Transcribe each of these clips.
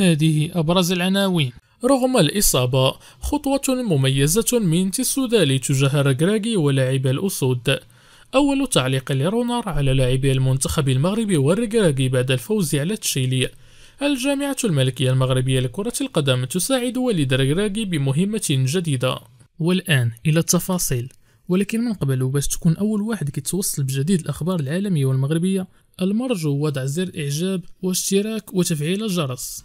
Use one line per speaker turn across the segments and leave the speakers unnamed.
هذه أبرز العناوين رغم الإصابة خطوة مميزة من تسودالي تجاه رجراجي ولاعب الأسود أول تعليق لرونار على لاعبي المنتخب المغربي والرجراجي بعد الفوز على تشيلي الجامعة الملكية المغربية لكرة القدم تساعد وليد رجراجي بمهمة جديدة والآن إلى التفاصيل ولكن من قبل وباش تكون أول واحد كيتوصل بجديد الأخبار العالمية والمغربية المرجو وضع زر إعجاب واشتراك وتفعيل الجرس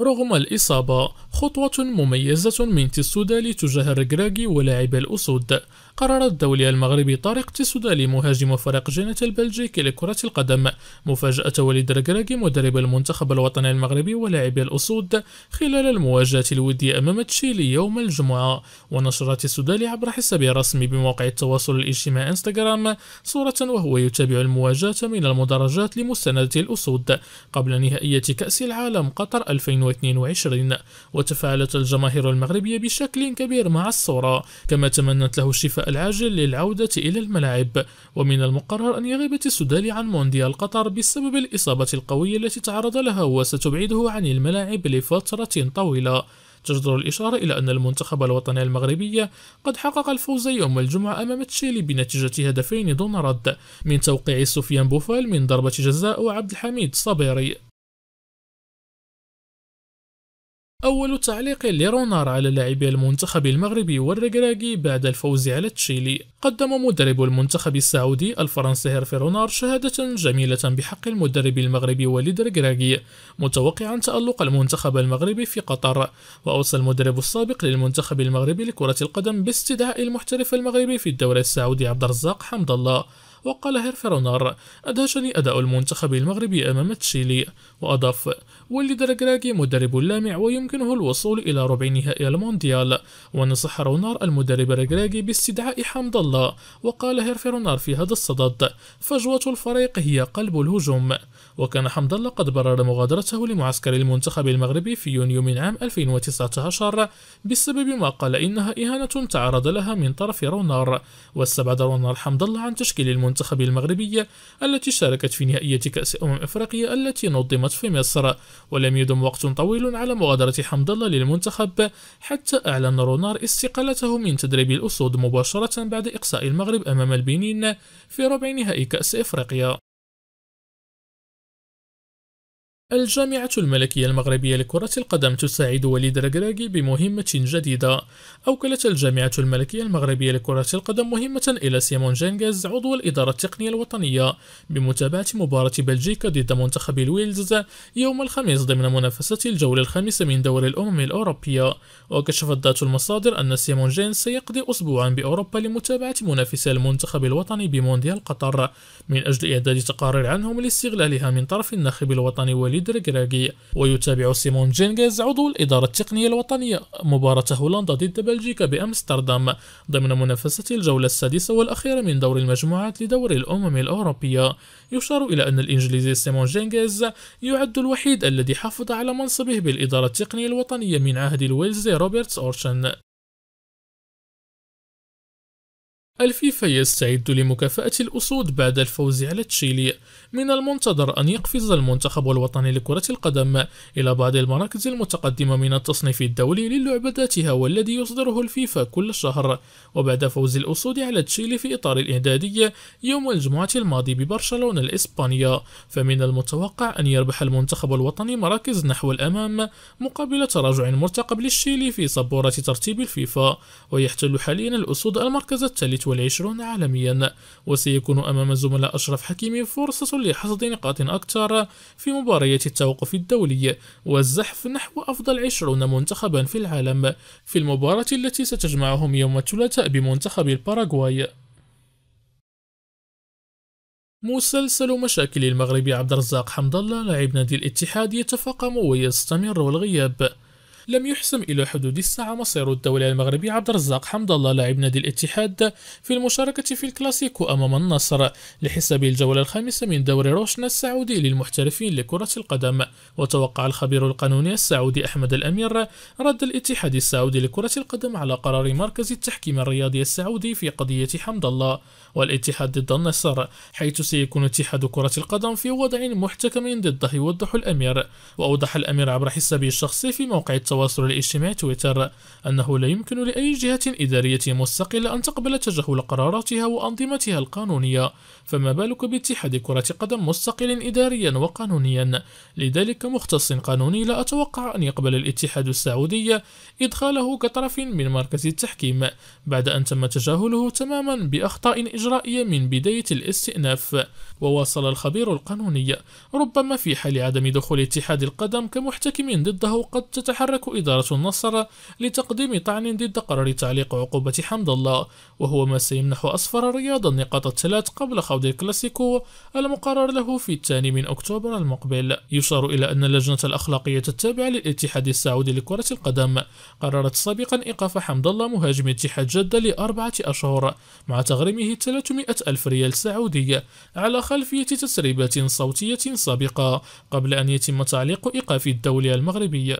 رغم الإصابة خطوة مميزة من تسودا تجاه الركراكي ولاعب الأسود قرر الدولي المغربي طارق تسودا مهاجم فريق جنة البلجيكي لكرة القدم مفاجأة وليد الركراكي مدرب المنتخب الوطني المغربي ولاعب الأسود خلال المواجهة الودية أمام تشيلي يوم الجمعة ونشر تسودا عبر حسابه الرسمي بموقع التواصل الاجتماعي انستغرام صورة وهو يتابع المواجهة من المدرجات لمستندة الأسود قبل نهائية كأس العالم قطر 2022 2022 وتفاعلت الجماهير المغربية بشكل كبير مع الصورة كما تمنت له الشفاء العاجل للعودة إلى الملاعب ومن المقرر أن يغيب تسودالي عن مونديال قطر بسبب الإصابة القوية التي تعرض لها وستبعده عن الملاعب لفترة طويلة تجدر الإشارة إلى أن المنتخب الوطني المغربي قد حقق الفوز يوم الجمعة أمام تشيلي بنتيجة هدفين دون رد من توقيع سفيان بوفال من ضربة جزاء وعبد الحميد صبيري أول تعليق لرونار على لاعبي المنتخب المغربي والركراكي بعد الفوز على تشيلي قدم مدرب المنتخب السعودي الفرنسي هيرفي رونار شهادة جميلة بحق المدرب المغربي وليد ركراكي متوقعا تألق المنتخب المغربي في قطر وأوصى المدرب السابق للمنتخب المغربي لكرة القدم باستدعاء المحترف المغربي في الدوري السعودي عبد الرزاق حمد الله وقال هيرفي رونار أدهشني أداء المنتخب المغربي أمام تشيلي وأضاف واللي دراجراجي مدرب لامع ويمكنه الوصول إلى ربع نهائي المونديال ونصح رونار المدرب راجراجي باستدعاء حمد الله وقال هيرفي رونار في هذا الصدد فجوة الفريق هي قلب الهجوم وكان حمد الله قد برر مغادرته لمعسكر المنتخب المغربي في يونيو من عام 2019 بسبب ما قال إنها إهانة تعرض لها من طرف رونار واستبعد رونار حمد الله عن تشكيل المنتخب المغربي التي شاركت في نهائية كأس أمم أفريقيا التي نظمت في مصر ولم يدم وقت طويل على مغادرة حمد الله للمنتخب حتى أعلن رونار استقالته من تدريب الأسود مباشرة بعد إقصاء المغرب أمام البنين في ربع نهائي كأس إفريقيا الجامعة الملكية المغربية لكرة القدم تساعد وليد ركراكي بمهمة جديدة أوكلت الجامعة الملكية المغربية لكرة القدم مهمة إلى سيمون جينجز عضو الإدارة التقنية الوطنية بمتابعة مباراة بلجيكا ضد منتخب الويلز يوم الخميس ضمن منافسة الجولة الخامسة من دوري الأمم الأوروبية وكشفت ذات المصادر أن سيمون جينز سيقضي أسبوعا بأوروبا لمتابعة منافسي المنتخب الوطني بمونديال قطر من أجل إعداد تقارير عنهم لاستغلالها من طرف الناخب الوطني وليد وليد كراكي ويتابع سيمون جينغيز عضو الإدارة التقنية الوطنية مباراة هولندا ضد بلجيكا بأمستردام ضمن منافسة الجولة السادسة والأخيرة من دور المجموعات لدور الأمم الأوروبية يشار إلى أن الإنجليزي سيمون جينغيز يعد الوحيد الذي حافظ على منصبه بالإدارة التقنية الوطنية من عهد الويلز روبرتس أورشن الفيفا يستعد لمكافأة الأسود بعد الفوز على تشيلي من المنتظر أن يقفز المنتخب الوطني لكرة القدم إلى بعض المراكز المتقدمة من التصنيف الدولي للعبة ذاتها والذي يصدره الفيفا كل شهر وبعد فوز الأسود على تشيلي في إطار الإعدادية يوم الجمعة الماضي ببرشلونة الإسبانية فمن المتوقع أن يربح المنتخب الوطني مراكز نحو الأمام مقابل تراجع مرتقب للشيلي في سبورة ترتيب الفيفا ويحتل حاليا الأسود المركز الثالث والعشرون عالميا وسيكون أمام الزملاء أشرف حكيمي فرصة لحصد نقاط أكثر في مبارية التوقف الدولي والزحف نحو أفضل عشرون منتخبا في العالم في المباراة التي ستجمعهم يوم الثلاثاء بمنتخب الباراغواي مسلسل مشاكل المغربي عبد الرزاق حمد الله لاعب نادي الاتحاد يتفاقم ويستمر الغياب لم يحسم إلى حدود الساعة مصير الدولة المغربي عبد الرزاق حمد الله لاعب نادي الاتحاد في المشاركة في الكلاسيكو أمام النصر لحساب الجولة الخامسة من دوري روشن السعودي للمحترفين لكرة القدم وتوقع الخبير القانوني السعودي أحمد الأمير رد الاتحاد السعودي لكرة القدم على قرار مركز التحكيم الرياضي السعودي في قضية حمد الله والاتحاد ضد النصر حيث سيكون اتحاد كرة القدم في وضع محتكم ضده يوضح الأمير وأوضح الأمير عبر حسابه الشخصي في موقع التواصل الاجتماعي تويتر أنه لا يمكن لأي جهة إدارية مستقلة أن تقبل تجاهل قراراتها وأنظمتها القانونية فما بالك باتحاد كرة قدم مستقل إداريا وقانونيا لذلك مختص قانوني لا أتوقع أن يقبل الاتحاد السعودي إدخاله كطرف من مركز التحكيم بعد أن تم تجاهله تماما بأخطاء إجرائية من بداية الاستئناف وواصل الخبير القانوني ربما في حال عدم دخول اتحاد القدم كمحتكم ضده قد تتحرك إدارة النصر لتقديم طعن ضد قرار تعليق عقوبة حمد الله وهو ما سيمنح أصفر الرياض النقاط الثلاث قبل خوض الكلاسيكو المقرر له في الثاني من أكتوبر المقبل يشار إلى أن اللجنة الأخلاقية التابعة للاتحاد السعودي لكرة القدم قررت سابقا إيقاف حمد الله مهاجم اتحاد جدة لأربعة أشهر مع تغريمه 300 ألف ريال سعودي على خلفية تسريبات صوتية سابقة قبل أن يتم تعليق إيقاف الدولة المغربية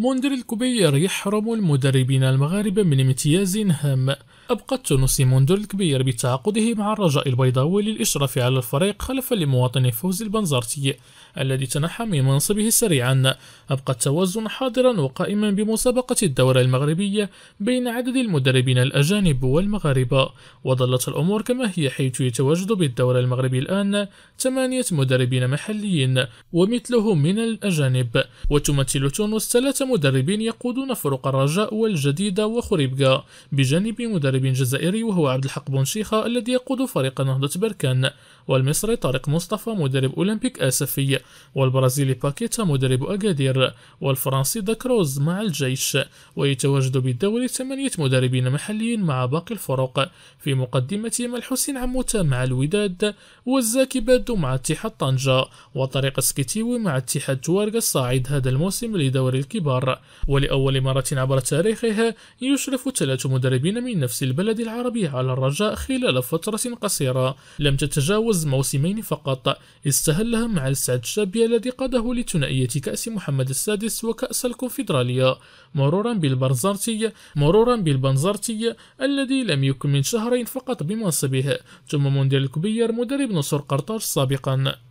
مندر الكبير يحرم المدربين المغاربة من امتياز هام أبقت التونسي مندر الكبير بتعاقده مع الرجاء البيضاوي للإشراف على الفريق خلفا لمواطن فوزي البنزرتي الذي تنحى من منصبه سريعا أبقى التوازن حاضرا وقائما بمسابقة الدورة المغربية بين عدد المدربين الأجانب والمغاربة وظلت الأمور كما هي حيث يتواجد بالدورة المغربي الآن ثمانية مدربين محليين ومثلهم من الأجانب وتمثل تونس ثلاثة مدربين يقودون فرق الرجاء والجديدة وخريبكا بجانب مدرب جزائري وهو عبد الحق بونشيخة الذي يقود فريق نهضة بركان والمصري طارق مصطفى مدرب أولمبيك آسفي والبرازيلي باكيتا مدرب أكادير والفرنسي داكروز مع الجيش ويتواجد بالدوري ثمانية مدربين محليين مع باقي الفرق في مقدمتهم الحسين عموتة مع الوداد والزاكي بادو مع اتحاد طنجة وطريق سكيتيوي مع اتحاد توارق الصاعد هذا الموسم لدوري الكبار الكبار ولأول مرة عبر تاريخه يشرف ثلاث مدربين من نفس البلد العربي على الرجاء خلال فترة قصيرة لم تتجاوز موسمين فقط استهلها مع السعد الشابي الذي قاده لثنائية كأس محمد السادس وكأس الكونفدرالية مرورا بالبنزرتي مرورا بالبنزرتي الذي لم يكن من شهرين فقط بمنصبه ثم مونديال الكبير مدرب نصر قرطاج سابقا